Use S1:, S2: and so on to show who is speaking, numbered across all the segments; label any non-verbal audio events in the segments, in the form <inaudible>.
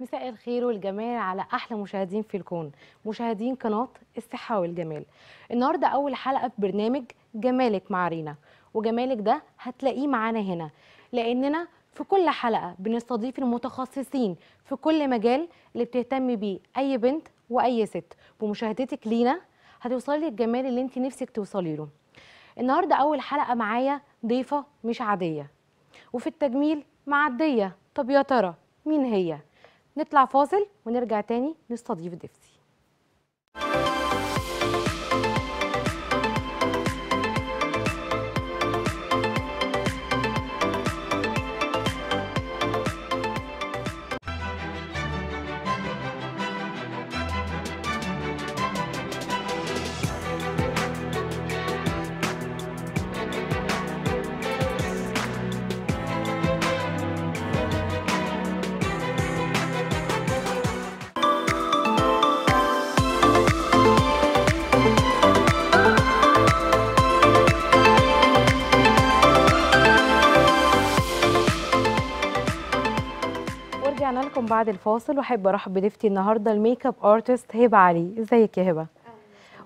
S1: مساء الخير والجمال على احلى مشاهدين في الكون مشاهدين قناه الصحه والجمال النهارده اول حلقه في برنامج جمالك مع رينا وجمالك ده هتلاقيه معانا هنا لاننا في كل حلقه بنستضيف المتخصصين في كل مجال اللي بتهتم بيه اي بنت واي ست بمشاهدتك لينا هتوصلي الجمال اللي انت نفسك توصلي له النهارده اول حلقه معايا ضيفه مش عاديه وفي التجميل معديه طب يا ترى مين هي نطلع فاصل ونرجع تاني نستضيف ضيفتي بعد الفاصل واحب ارحب بضيفتي النهارده الميك اب ارتست هبه علي ازيك يا هبه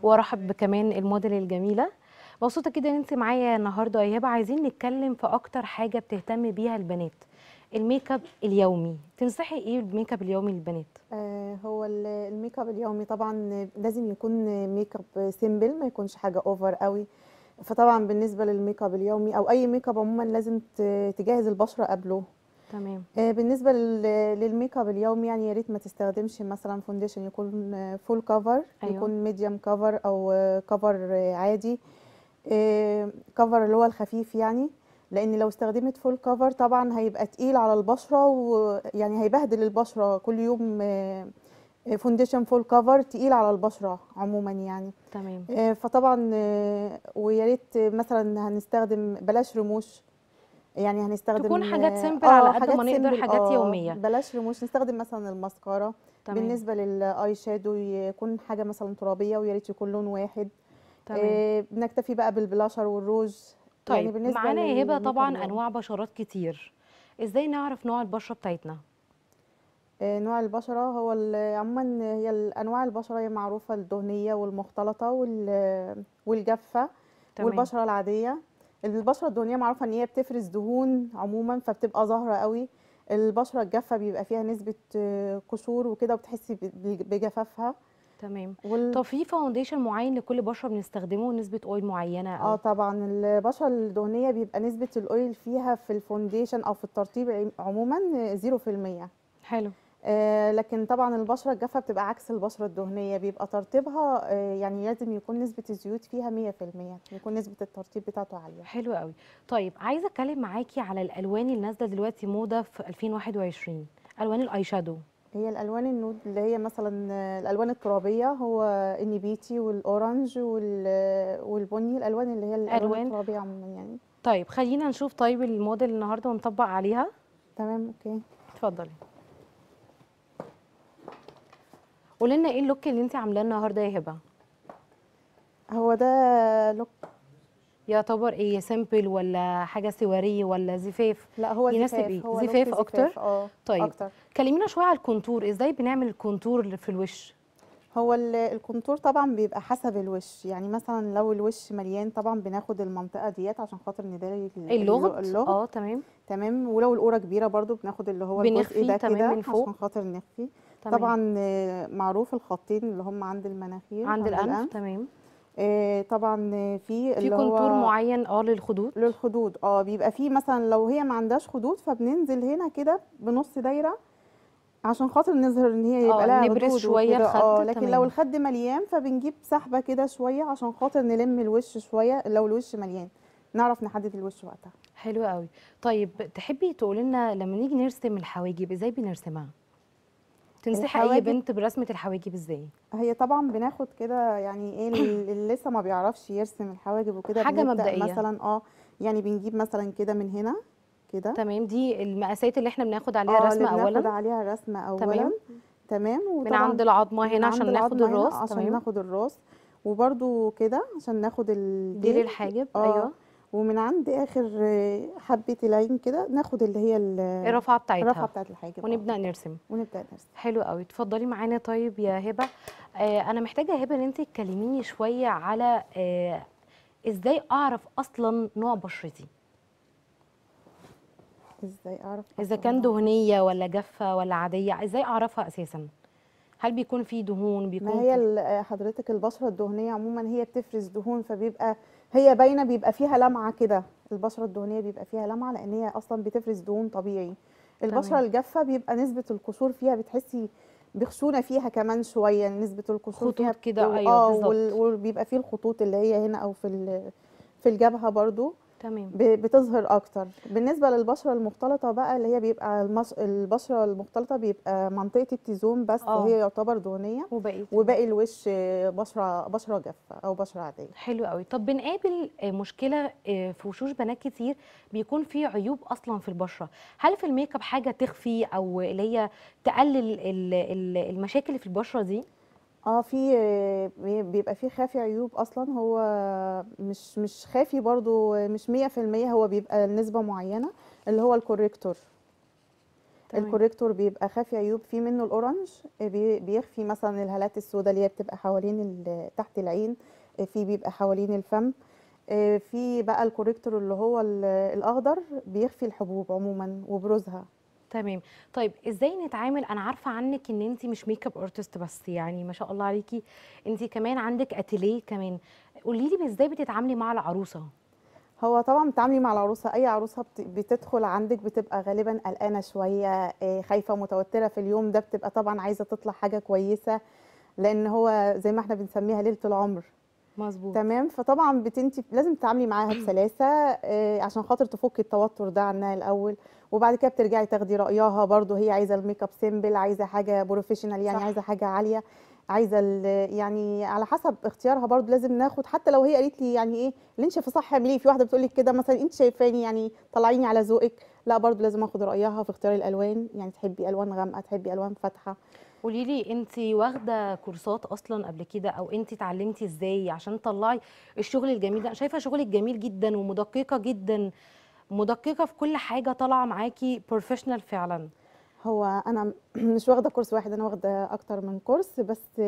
S1: وارحب بكمان الموديل الجميله مبسوطه كده ان انت معايا النهارده يا هبه عايزين نتكلم في اكتر حاجه بتهتم بيها البنات الميك اب اليومي تنصحي ايه بالميك اب اليومي للبنات
S2: آه هو الميك اب اليومي طبعا لازم يكون ميك اب سيمبل ما يكونش حاجه اوفر قوي فطبعا بالنسبه للميك اب اليومي او اي ميك اب عموما لازم تجهز البشره قبله تمام آه، بالنسبه للميك اب اليومي يعني يا ريت ما تستخدمش مثلا فونديشن يكون فول آه، كفر أيوة. يكون ميديوم كفر او كفر آه، عادي كفر اللي هو الخفيف يعني لان لو استخدمت فول كفر طبعا هيبقى تقيل على البشره ويعني هيبهدل البشره كل يوم فونديشن فول كفر تقيل على البشره عموما يعني تمام فطبعا ويا ريت مثلا هنستخدم بلاش رموش يعني هنستخدم تكون حاجات سيمبل آه، على قد ما نقدر حاجات آه، يوميه بلاش رموش نستخدم مثلا المسكاره تمام. بالنسبه للاي شادو يكون حاجه مثلا ترابيه ويا ريت يكون لون واحد تمام. إيه بنكتفي بقى بالبلاشر والروج طيب يعني بالنسبه معانا يا هبه طبعا انواع
S1: بشرات كتير ازاي نعرف نوع البشره بتاعتنا
S2: آه، نوع البشرة هو عموما هي أنواع البشرة هي معروفة الدهنية والمختلطة والجافة والبشرة العادية البشره الدهنيه معروفه ان هي بتفرز دهون عموما فبتبقى ظاهره قوي البشره الجافه بيبقى فيها نسبه آه، قشور وكده وبتحسي بجفافها تمام وال... طب في فاونديشن معين لكل بشره بنستخدمه
S1: نسبه اويل معينه أو... اه
S2: طبعا البشره الدهنيه بيبقى نسبه الاويل فيها في الفونديشن او في الترطيب عموما 0% آه، حلو آه، لكن طبعا البشره الجافه بتبقى عكس البشره الدهنيه بيبقى ترطيبها آه، يعني لازم يكون نسبه الزيوت فيها 100% يكون نسبه الترطيب بتاعته عاليه حلو
S1: قوي طيب عايزه اتكلم معاكي على الالوان اللي نازله دلوقتي موضه في 2021 الوان الاي شادو
S2: هي الالوان النود اللي هي مثلا آه، الالوان الترابيه هو النبيتي والاورنج والبني الالوان اللي هي الالوان الترابيه عموما يعني طيب خلينا
S1: نشوف طيب الموديل النهارده ونطبق عليها تمام اوكي اتفضلي قولي لنا ايه اللوك اللي انت عاملاه النهارده يا هبه هو ده لوك يعتبر ايه سامبل ولا حاجه سواري ولا زفاف لا هو يناسب زفاف ايه هو زفاف اكتر اه طيب
S2: كلمينا شويه على الكونتور ازاي بنعمل الكونتور في الوش هو الكونتور طبعا بيبقى حسب الوش يعني مثلا لو الوش مليان طبعا بناخد المنطقه ديت عشان خاطر نداري اللغط اه تمام تمام ولو القوره كبيره برده بناخد اللي هو الجزء ده كده عشان خاطر نخفي تمام. طبعا آه، معروف الخطين اللي هم عند المناخير عند, عند الانف, الآن. تمام آه، طبعا آه، في اللي في كونتور معين اه للخدود للخدود اه بيبقى في مثلا لو هي ما عندهاش خدود فبننزل هنا كده بنص دايره عشان خاطر نظهر ان هي يبقى لها نبرز شويه الخد اه لكن تمام. لو الخد مليان فبنجيب سحبه كده شويه عشان خاطر نلم الوش شويه لو الوش مليان نعرف نحدد الوش وقتها حلو قوي طيب تحبي تقولي لنا لما نيجي نرسم الحواجب ازاي
S1: بنرسمها تنصحي اي بنت برسمه الحواجب ازاي
S2: هي طبعا بناخد كده يعني ايه اللي لسه ما بيعرفش يرسم الحواجب وكده حاجه مبدئيه مثلا اه يعني بنجيب مثلا كده من هنا كده تمام دي المقاسات اللي احنا بناخد عليها آه رسمه اولا بناخد عليها رسمه اولا تمام تمام من عند العظمه هنا عشان ناخد الراس عشان ناخد الراس وبرده كده عشان ناخد ال الحاجب آه. ايوه ومن عند اخر آه، حبه العين كده ناخد اللي هي الرفعه بتاعتها الرفعه بتاعت الحاجه
S1: ونبدا آه. نرسم ونبدا نرسم حلو قوي اتفضلي معانا طيب يا هبه آه انا محتاجه هبه ان انت تكلميني شويه على آه ازاي اعرف اصلا نوع بشرتي
S2: ازاي اعرف
S1: اذا كان دهنيه ولا جافه ولا عاديه ازاي اعرفها اساسا هل بيكون في دهون بيكون ما هي
S2: آه، حضرتك البشره الدهنيه عموما هي بتفرز دهون فبيبقى هي باينه بيبقى فيها لمعه كده البشره الدهنيه بيبقى فيها لمعه لان هي اصلا بتفرز دهون طبيعي البشره الجافه بيبقى نسبه القشور فيها بتحسي بخشونه فيها كمان شويه نسبه القشور خطوط كده ايوه آه، بالظبط وبيبقى فيه الخطوط اللي هي هنا او في في الجبهه برضو تمام بتظهر اكتر بالنسبه للبشره المختلطه بقى اللي هي بيبقى المش... البشره المختلطه بيبقى منطقه التيزون بس أوه. هي يعتبر دهنيه وباقي وباقي الوش بشره بشره جافه او بشره عاديه حلو قوي طب بنقابل آه، مشكله آه، في وشوش
S1: بنات كتير بيكون في عيوب اصلا في البشره هل في الميك اب حاجه تخفي او اللي هي تقلل المشاكل اللي في
S2: البشره دي آه في آه، بيبقى في خافي عيوب أصلًا، هو مش مش خافي برضو مش مية المية هو بيبقى النسبة معيّنة، اللي هو الكوريكتور طيب. الكوريكتور بيبقى خافي عيوب، في منه الأورنج آه، بيخفي مثلًا الهالات السودا اللي هي بتبقى حوالين تحت العين، آه، في بيبقى حوالين الفم، في بقى الكوريكتور اللي هو الأخضر بيخفي الحبوب عمومًا وبروزها.
S1: تمام طيب ازاي نتعامل انا عارفه عنك ان انت مش ميك اب ارتست بس يعني ما شاء الله عليكي انت كمان عندك اتيليه كمان قولي لي ازاي بتتعاملي مع العروسه
S2: هو طبعا بتعاملي مع العروسه اي عروسه بتدخل عندك بتبقى غالبا قلقانه شويه آه، خايفه ومتوتره في اليوم ده بتبقى طبعا عايزه تطلع حاجه كويسه لان هو زي ما احنا بنسميها ليله العمر مظبوط تمام فطبعا بتنتي لازم تتعاملي معاها بسلاسه آه، عشان خاطر تفكي التوتر ده عنها الاول وبعد كده بترجعي تاخدي رايها برضو هي عايزه الميك اب سيمبل عايزه حاجه بروفيشنال يعني صح. عايزه حاجه عاليه عايزه يعني على حسب اختيارها برضو لازم ناخد حتى لو هي قالت لي يعني ايه اللي انت شايفه صح اعمليه في واحده بتقول لك كده مثلا انت شايفاني يعني طلعيني على ذوقك لا برضو لازم اخد رايها في اختيار الالوان يعني تحبي الوان غامقه تحبي الوان فاتحه
S1: قولي لي انت واخده كورسات اصلا قبل كده او انت اتعلمتي ازاي عشان تطلعي الشغل الجميل ده انا شايفه شغلك جميل جدا ومدققه جدا مدققه في كل حاجه طالعه معاكي بروفيشنال فعلا
S2: هو انا <clears throat> مش واخده كورس واحد انا واخده اكتر من كورس بس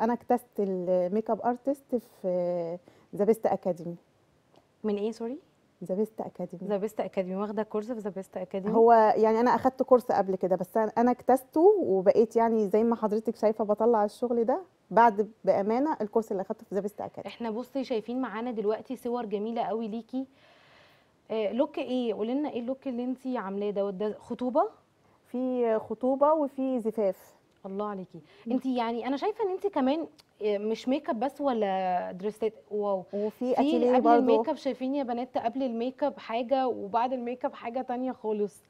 S2: انا اكتست الميك اب ارتست في ذا بيست اكاديمي من ايه سوري ذا بيست اكاديمي ذا
S1: بيست اكاديمي واخده كورس في ذا بيست اكاديمي هو
S2: يعني انا اخدت كورس قبل كده بس انا اكتسته وبقيت يعني زي ما حضرتك شايفه بطلع الشغل ده بعد بامانه الكورس اللي اخدته في ذا بيست اكاديمي
S1: احنا بصي شايفين معانا دلوقتي صور جميله قوي ليكي آه لوك ايه قولي لنا ايه اللوك اللي انت عاملاه دوت ده خطوبه في خطوبه وفي زفاف الله عليكي انت يعني انا شايفه ان انت كمان آه، مش ميك اب بس ولا دريسات واو وفي اتيليه قبل الميك اب شايفين يا بنات قبل الميك اب حاجه وبعد الميك اب حاجه تانية خالص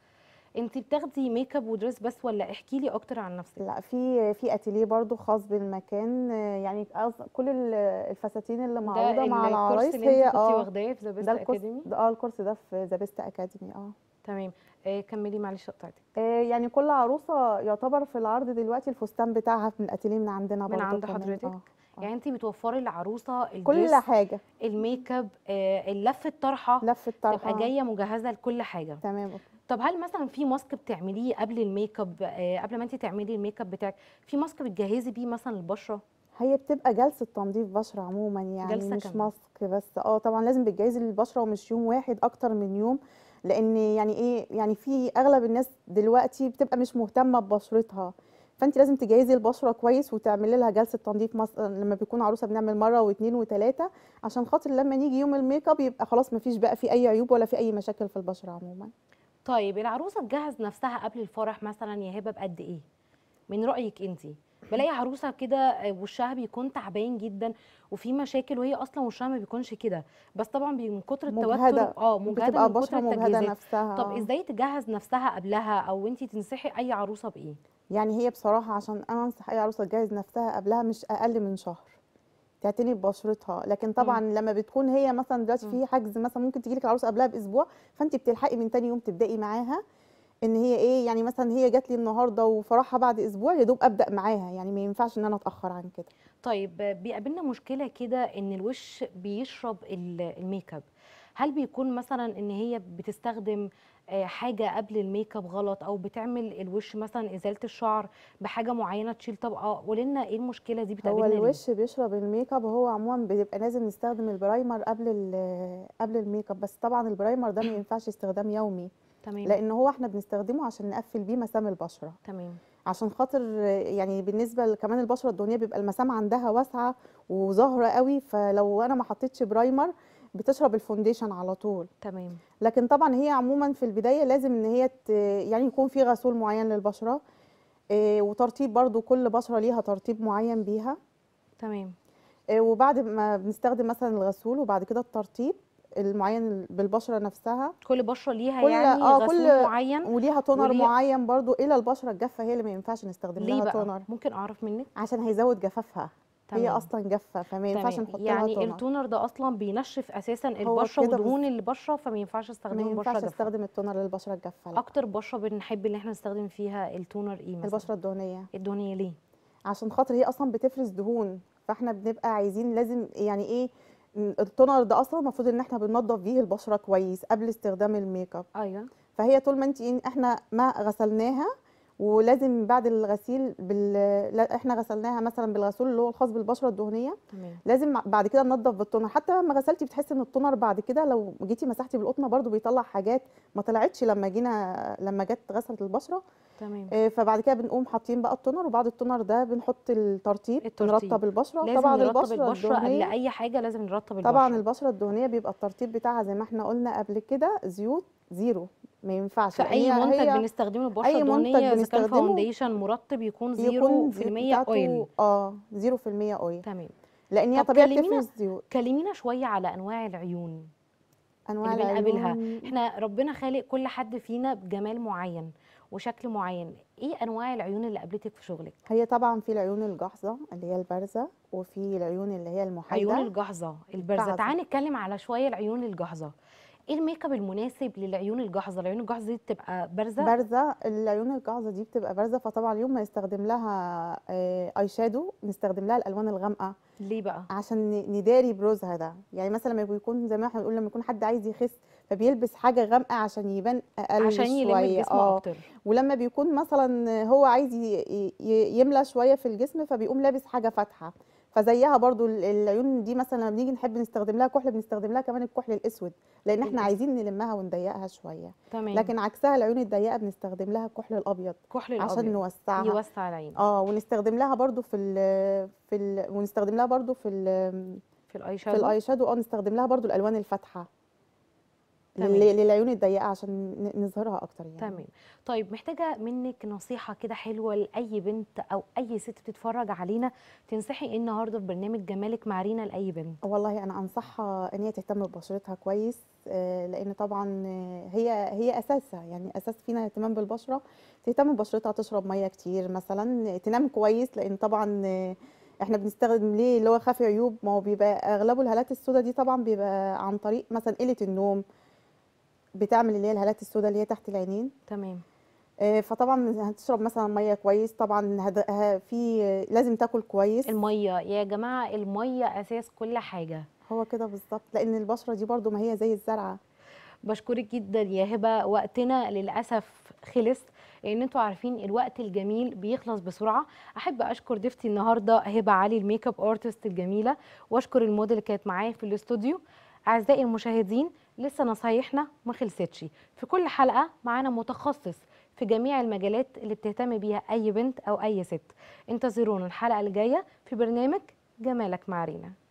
S1: انت بتاخدي ميك اب ودريس بس
S2: ولا احكي لي اكتر عن نفسك لا في في اتيليه برضو خاص بالمكان آه، يعني كل الفساتين اللي معروضه مع العرايس هي اه ده الكورس ده آه، الكورس ده في ذا بيست اكاديمي اه تمام آه كملي معلش قطعتك آه يعني كل عروسه يعتبر في العرض دلوقتي الفستان بتاعها من الاتيليه من عندنا برضه من عند حضرتك آه.
S1: آه. يعني انت بتوفري العروسه كل حاجه الميك اب آه اللفه طرحه لفه طرحه تبقى جايه مجهزه لكل حاجه تمام طب هل مثلا في ماسك بتعمليه قبل الميك اب آه قبل ما انت تعملي الميك اب بتاعك في ماسك بتجهزي بيه مثلا البشره
S2: هي بتبقى جلسه تنظيف بشره عموما يعني جلسة مش كمان. ماسك بس اه طبعا لازم بتجهزي البشره ومش يوم واحد اكتر من يوم لان يعني ايه يعني في اغلب الناس دلوقتي بتبقى مش مهتمه ببشرتها فانت لازم تجهزي البشره كويس وتعملي لها جلسه تنظيف مثلا لما بيكون عروسه بنعمل مره واثنين وثلاثه عشان خاطر لما نيجي يوم الميك اب يبقى خلاص ما فيش بقى في اي عيوب ولا في اي مشاكل في البشره عموما
S1: طيب العروسه تجهز نفسها قبل الفرح مثلا يا هبه بقد ايه من رايك انتي بلاقي عروسه كده آه، وشها بيكون تعبان جدا وفي مشاكل وهي اصلا وشها ما بيكونش كده بس طبعا من كتر التوتر اه مجهده من كتر التجهيزات نفسها طب آه. ازاي تجهز نفسها قبلها او انت تنصحي اي عروسه بايه
S2: يعني هي بصراحه عشان انا انصح اي عروسه تجهز نفسها قبلها مش اقل من شهر تعتني ببشرتها لكن طبعا م. لما بتكون هي مثلا دلوقتي في حجز مثلا ممكن تجيلك العروسه قبلها باسبوع فانت بتلحقي من تاني يوم تبداي معاها ان هي ايه يعني مثلا هي جات لي النهارده وفرحها بعد اسبوع يا دوب ابدا معاها يعني ما ينفعش ان انا اتاخر عن كده
S1: طيب بيقابلنا مشكله كده ان الوش بيشرب الميك اب هل بيكون مثلا ان هي بتستخدم آه، حاجه قبل الميك اب غلط او بتعمل الوش مثلا ازاله الشعر بحاجه معينه تشيل طبقه ولنا ايه المشكله دي بتقابلنا هو الوش
S2: ليه؟ بيشرب الميك اب هو عموما بيبقى لازم نستخدم البرايمر قبل قبل الميك اب بس طبعا البرايمر ده ما ينفعش استخدام يومي تمام لان هو احنا بنستخدمه عشان نقفل بيه مسام البشره تمام عشان خاطر يعني بالنسبه كمان البشره الدهنيه بيبقى المسام عندها واسعه وظاهره قوي فلو انا ما حطيتش برايمر بتشرب الفونديشن على طول تمام لكن طبعا هي عموما في البدايه لازم ان هي يعني يكون في غسول معين للبشره آه، وترطيب برضو كل بشره ليها ترطيب معين بيها تمام آه، وبعد ما بنستخدم مثلا الغسول وبعد كده الترطيب المعين بالبشره نفسها كل بشره ليها كل يعني آه كل معين وليها تونر وليها معين برضو الى البشره الجافه هي اللي ما ينفعش نستخدم ليه لها بقى؟ تونر ممكن اعرف منك عشان هيزود جفافها هي اصلا جافه فما ينفعش نحط لها يعني تونر. التونر
S1: ده اصلا بينشف اساسا البشره ودهون البشره فما ينفعش
S2: استخدم البشره ما ينفعش استخدم التونر للبشره الجافه لا.
S1: اكتر بشره بنحب ان احنا نستخدم فيها التونر
S2: ايه مثلا البشره الدهنيه الدهنيه ليه عشان خاطر هي اصلا بتفرز دهون فاحنا بنبقى عايزين لازم يعني ايه التونر ده اصلا المفروض ان احنا بننضف بيه البشره كويس قبل استخدام الميك اب ايوه فهي طول ما انت احنا ما غسلناها ولازم بعد الغسيل بال... احنا غسلناها مثلا بالغسول اللي هو الخاص بالبشره الدهنيه مم. لازم بعد كده ننضف بالتونر حتى لما غسلتي بتحسي ان التونر بعد كده لو جيتي مسحتي بالقطنه برده بيطلع حاجات ما طلعتش لما جينا لما جت غسلت البشره تمام آه، فبعد كده بنقوم حاطين بقى التونر وبعد التونر ده بنحط الترطيب, نرطب البشره لازم طبعا نرطب البشره, البشرة قبل اي
S1: حاجه لازم نرطب البشره طبعا
S2: البشره الدهنيه بيبقى الترطيب بتاعها زي ما احنا قلنا قبل كده زيوت زيرو ما ينفعش فاي منتج بنستخدمه البشره اي اذا كان فاونديشن
S1: مرطب يكون 0% اويل
S2: اه 0% اويل تمام
S1: لان هي طبيعه تفرز زيوت كلمينا شويه على انواع العيون انواع اللي بنقابلها احنا ربنا خالق كل حد فينا بجمال معين وشكل معين ايه
S2: انواع العيون اللي قابلتك في شغلك هي طبعا في العيون الجاحظه اللي هي البارزه وفي العيون اللي هي المحايده عيون الجاحظه البارزه تعالى
S1: نتكلم على شويه العيون الجاحظه ايه الميك اب المناسب للعيون الجاحظه العيون الجاحظه دي بتبقى بارزه بارزه
S2: العيون الجاحظه دي بتبقى بارزه فطبعا اليوم ما يستخدم لها اي آه، شادو نستخدم لها الالوان الغامقه ليه بقى عشان نداري بروزها ده يعني مثلا لما بيكون زي ما احنا بنقول لما يكون حد عايز يخس فبيلبس حاجه غامقه عشان يبان اقل عشان شويه آه. اكتر ولما بيكون مثلا هو عايز يملى شويه في الجسم فبيقوم لابس حاجه فاتحه فزيها برضو العيون دي مثلا لما بنيجي نحب نستخدم لها كحل بنستخدم لها كمان الكحل الاسود لان احنا عايزين نلمها ونضيقها شويه تمام. لكن عكسها العيون الضيقه بنستخدم لها الكحل الابيض كحل الابيض عشان نوسعها يوسع العين اه ونستخدم لها برضو في الـ في الـ ونستخدم لها برضو في الـ في الاي شادو في الاي شادو اه نستخدم لها برضو الالوان الفاتحه للعيون الضيقه عشان نظهرها اكتر يعني تمام
S1: طيب محتاجه منك نصيحه كده حلوه لاي بنت او اي ست بتتفرج علينا تنصحي ايه النهارده في برنامج جمالك
S2: مع رينا لاي بنت والله انا انصحها ان هي تهتم ببشرتها كويس آه، لان طبعا هي هي اساسها يعني اساس فينا الاهتمام بالبشره تهتم ببشرتها تشرب ميه كتير مثلا تنام كويس لان طبعا احنا بنستخدم ليه اللي هو خفي عيوب ما هو بيبقى اغلبه الهالات السوداء دي طبعا بيبقى عن طريق مثلا قله النوم بتعمل اللي هي الهالات السوداء اللي هي تحت العينين تمام آه، فطبعا هتشرب مثلا ميه كويس طبعا في لازم تاكل كويس الميه يا جماعه الميه اساس كل حاجه هو كده بالظبط لان البشره دي برده ما هي زي الزرعه
S1: بشكرك جدا يا هبه وقتنا للاسف خلص لان انتوا عارفين الوقت الجميل بيخلص بسرعه احب اشكر ضيفتي النهارده هبه علي الميك اب ارتست الجميله واشكر الموديل اللي كانت معايا في الاستوديو اعزائي المشاهدين لسه نصايحنا ما خلصتش في كل حلقه معانا متخصص في جميع المجالات اللي بتهتم بيها اي بنت او اي ست انتظرونا الحلقه الجايه في برنامج جمالك مع رينا